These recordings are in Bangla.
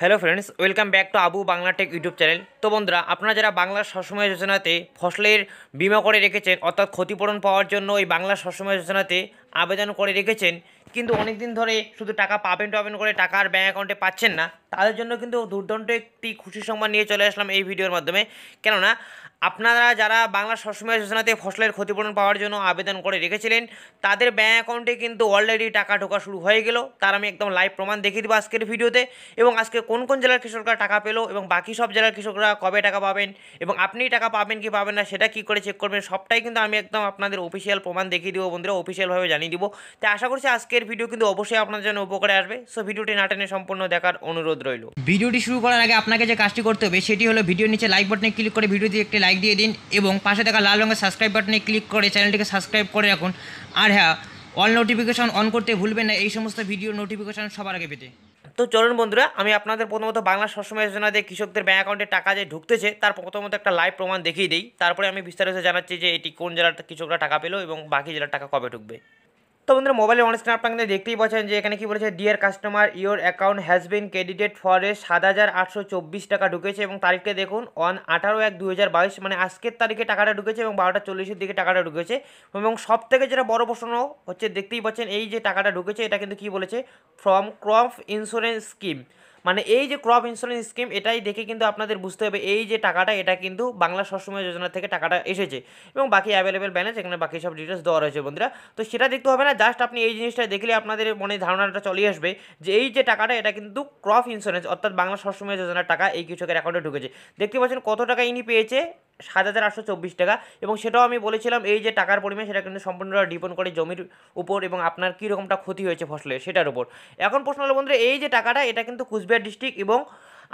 hello friends welcome back to Abu Bangla tech YouTube channel তো বন্ধুরা আপনারা যারা বাংলা সবসময় যোজনাতে ফসলের বিমা করে রেখেছেন অর্থাৎ ক্ষতিপূরণ পাওয়ার জন্য এই বাংলা সবসময় যোজনাতে আবেদন করে রেখেছেন কিন্তু অনেক দিন ধরে শুধু টাকা পাবেন টাবেন করে টাকা আর ব্যাঙ্ক অ্যাকাউন্টে পাচ্ছেন না তাদের জন্য কিন্তু দুর্দান্ত একটি খুশি সংবাদ নিয়ে চলে আসলাম এই ভিডিওর মাধ্যমে কেননা আপনারা যারা বাংলা সবসময় যোজনাতে ফসলের ক্ষতিপূরণ পাওয়ার জন্য আবেদন করে রেখেছিলেন তাদের ব্যাঙ্ক অ্যাকাউন্টে কিন্তু অলরেডি টাকা ঢোকা শুরু হয়ে গেল তার আমি একদম লাইভ প্রমাণ দেখিয়ে দেবো আজকের ভিডিওতে এবং আজকে কোন কোন জেলার কৃষকরা টাকা পেলো এবং বাকি সব জেলার কৃষকরা কবে টাকা পাবেন এবং আপনি টাকা পাবেন কি পাবেন না সেটা কি করে চেক করবেন সবটাই কিন্তু আমি একদম আপনাদের অফিসিয়াল প্রমাণ দেখিয়ে দেবো বন্ধুরা অফিসিয়ালভাবে জানিয়ে দিব তাই আশা করছি আজকের ভিডিও কিন্তু অবশ্যই আপনার জন্য উপকারে আসবে সো ভিডিওটি না টেনে সম্পূর্ণ দেখার অনুরোধ রইল ভিডিওটি শুরু করার আগে আপনাকে যে কাজটি করতে হবে সেটি হলো ভিডিও নিচে লাইক বাটনে ক্লিক করে ভিডিও দিয়ে একটি লাইক দিয়ে দিন এবং পাশে থাকা লাল রঙের সাবস্ক্রাইব বাটনে ক্লিক করে চ্যানেলটিকে সাবস্ক্রাইব করে রাখুন আর হ্যাঁ অল নোটিফিকেশান অন করতে ভুলবেন না এই সমস্ত ভিডিও নোটিফিকেশন সবার আগে পেতে তো চলুন বন্ধুরা আমি আপনাদের প্রথমত বাংলা সবসময় যোজনা দিয়ে কৃষকদের ব্যাঙ্ক অ্যাকাউন্টে টাকা যে ঢুকতেছে তার প্রথমত একটা লাইভ প্রমাণ দেখিয়ে দিই তারপরে আমি বিস্তারিত জানাচ্ছি যে এটি কোন জেলার কৃষকরা টাকা পেলো এবং বাকি জেলার টাকা কবে ঢুকবে তো বন্ধুরা মোবাইলের অন স্ক্রিন আপনারা দেখতেই পাচ্ছেন যে এখানে কি বলেছে dear customer your account has been credited for a সাত হাজার আটশো চব্বিশ টাকা ঢুকেছে এবং তারিখটা দেখুন অন আঠারো এক দু হাজার বাইশ মানে আজকের তারিখে টাকাটা ঢুকেছে এবং বারোটা চল্লিশের দিকে টাকাটা ঢুকেছে এবং সব থেকে যেটা বড় প্রশ্ন হচ্ছে দেখতেই পাচ্ছেন এই যে টাকাটা ঢুকেছে এটা কিন্তু কি বলেছে ফ্রম ক্রপ ইন্স্যুরেন্স স্কিম মানে এই যে ক্রপ ইন্স্যুরেন্স স্কিম এটাই দেখে কিন্তু আপনাদের বুঝতে হবে এই যে টাকাটা এটা কিন্তু বাংলা সবসময় যোজনা থেকে টাকাটা এসেছে এবং বাকি অ্যাভেলেবেল ব্যালেন্স এখানে বাকি সব ডিটেলস দেওয়া রয়েছে বন্ধুরা তো সেটা দেখতে হবে না জাস্ট আপনি এই জিনিসটা দেখলে আপনাদের মনে ধারণাটা চলে আসবে যে এই যে টাকাটা এটা কিন্তু ক্রপ ইন্স্যুরেন্স অর্থাৎ বাংলা সবসময় যোজনার টাকা এই কৃষকের অ্যাকাউন্টে ঢুকেছে দেখতে পাচ্ছেন কত টাকা ইনি পেয়েছে সাত হাজার আটশো চব্বিশ টাকা এবং সেটাও আমি বলেছিলাম এই যে টাকার পরিমাণ সেটা কিন্তু সম্পূর্ণটা ডিপেন্ড করে জমির উপর এবং আপনার কী রকমটা ক্ষতি হয়েছে ফসলে সেটার উপর এখন প্রশ্ন হলো বন্ধুরা এই যে টাকাটা এটা কিন্তু কুচবিহার ডিস্ট্রিক্ট এবং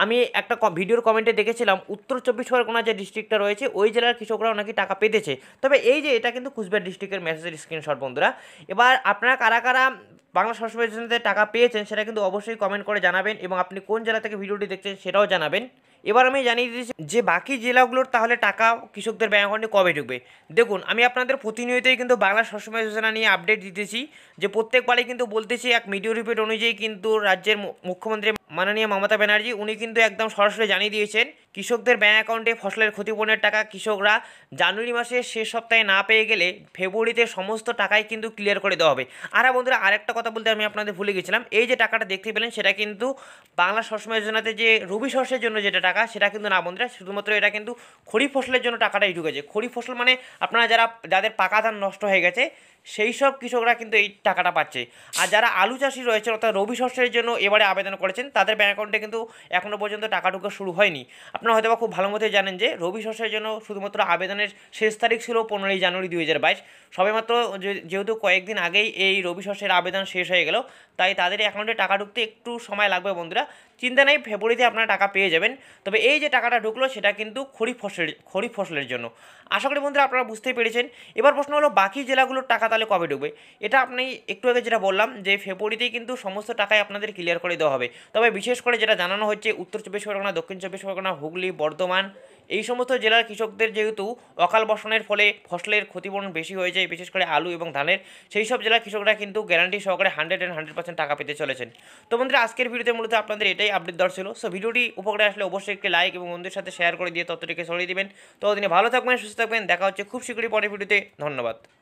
আমি একটা ভিডিওর কমেন্টে দেখেছিলাম উত্তর চব্বিশ পরগনা যে ডিস্ট্রিক্টটা রয়েছে ওই জেলার কৃষকরাও নাকি টাকা পেতেছে তবে এই যে এটা কিন্তু কুচবিহার ডিস্ট্রিক্টের মেসেজের স্ক্রিনশট বন্ধুরা এবার আপনারা কারা কারা বাংলা সরস্বতী টাকা পেয়েছেন সেটা কিন্তু অবশ্যই কমেন্ট করে জানাবেন এবং আপনি কোন জেলা থেকে ভিডিওটি দেখছেন সেটাও জানাবেন এবার আমি জানিয়ে দিচ্ছি যে বাকি জেলাগুলোর তাহলে টাকা কৃষকদের ব্যাঙ্ক অ্যাকাউন্টে কবে ঢুকবে দেখুন আমি আপনাদের প্রতিনিয়তই কিন্তু বাংলা সবসময় যোজনা নিয়ে আপডেট দিতেছি যে প্রত্যেকবারে কিন্তু বলতেছি এক মিডিয়া রিপোর্ট অনুযায়ী কিন্তু রাজ্যের মুখ্যমন্ত্রী মাননীয় মমতা ব্যানার্জি উনি কিন্তু একদম সরাসরি জানিয়ে দিয়েছেন কৃষকদের ব্যাঙ্ক অ্যাকাউন্টে ফসলের ক্ষতিপূরণের টাকা কৃষকরা জানুয়ারি মাসের শেষ সপ্তাহে না পেয়ে গেলে ফেব্রুয়ারিতে সমস্ত টাকাই কিন্তু ক্লিয়ার করে দেওয়া হবে আর বন্ধুরা আরেকটা কথা বলতে আমি আপনাদের ভুলে গেছিলাম এই যে টাকাটা দেখতে পেলেন সেটা কিন্তু বাংলা শস্য যোজনাতে যে রবি শস্যের জন্য যেটা টাকা সেটা কিন্তু না বন্ধুরা শুধুমাত্র এটা কিন্তু খরিফ ফসলের জন্য টাকাটাই ঢুকেছে খরিফ ফসল মানে আপনারা যারা যাদের পাকা ধান নষ্ট হয়ে গেছে সেই সব কৃষকরা কিন্তু এই টাকাটা পাচ্ছে আর যারা আলু চাষি রয়েছে অর্থাৎ রবি শস্যের জন্য এবারে আবেদন করেছেন তাদের ব্যাঙ্ক অ্যাকাউন্টে কিন্তু এখনও পর্যন্ত টাকা ঢুকা শুরু হয়নি আপনারা হয়তো খুব ভালো মতোই জানেন যে রবি শস্যের জন্য শুধুমাত্র আবেদনের শেষ তারিখ ছিল পনেরোই জানুয়ারি দুই হাজার বাইশ সবেমাত্র যেহেতু কয়েকদিন আগেই এই রবি শস্যের আবেদন শেষ হয়ে গেল তাই তাদের অ্যাকাউন্টে টাকা ঢুকতে একটু সময় লাগবে বন্ধুরা চিন্তা নেই ফেব্রুয়ারিতে আপনারা টাকা পেয়ে যাবেন তবে এই যে টাকাটা ঢুকলো সেটা কিন্তু খরিফ ফসলের খরিফ ফসলের জন্য আশা করি বন্ধুরা আপনারা বুঝতেই পেরেছেন এবার প্রশ্ন হলো বাকি জেলাগুলোর টাকা তাহলে কবে ঢুকবে এটা আপনি একটু আগে যেটা বললাম যে ফেব্রুয়ারিতেই কিন্তু সমস্ত টাকাই আপনাদের ক্লিয়ার করে দেওয়া হবে তবে বিশেষ করে যেটা জানানো হচ্ছে উত্তর চব্বিশ পরগনা দক্ষিণ চব্বিশ পরগনা হুগলি হুগলি বর্ধমান এই সমস্ত জেলার কৃষকদের যেহেতু অকাল বর্ষণের ফলে ফসলের ক্ষতিপূরণ বেশি হয়ে যায় বিশেষ করে আলু এবং ধানের সেই সব জেলার কৃষকরা কিন্তু গ্যারান্টি সহকারে হান্ড্রেড অ্যান্ড হান্ড্রেড পার্সেন্ট টাকা পেতে চলেছেন তো বন্ধুরা আজকের ভিডিওতে মূলত আপনাদের এটাই আপডেট দেওয়ার ছিল সো ভিডিওটি উপকারে আসলে অবশ্যই একটি লাইক এবং বন্ধুদের সাথে শেয়ার করে দিয়ে তথ্যটিকে সরিয়ে দেবেন দিনে ভালো থাকবেন সুস্থ থাকবেন দেখা হচ্ছে খুব শীঘ্রই পরের ভিডিওতে ধন্যবাদ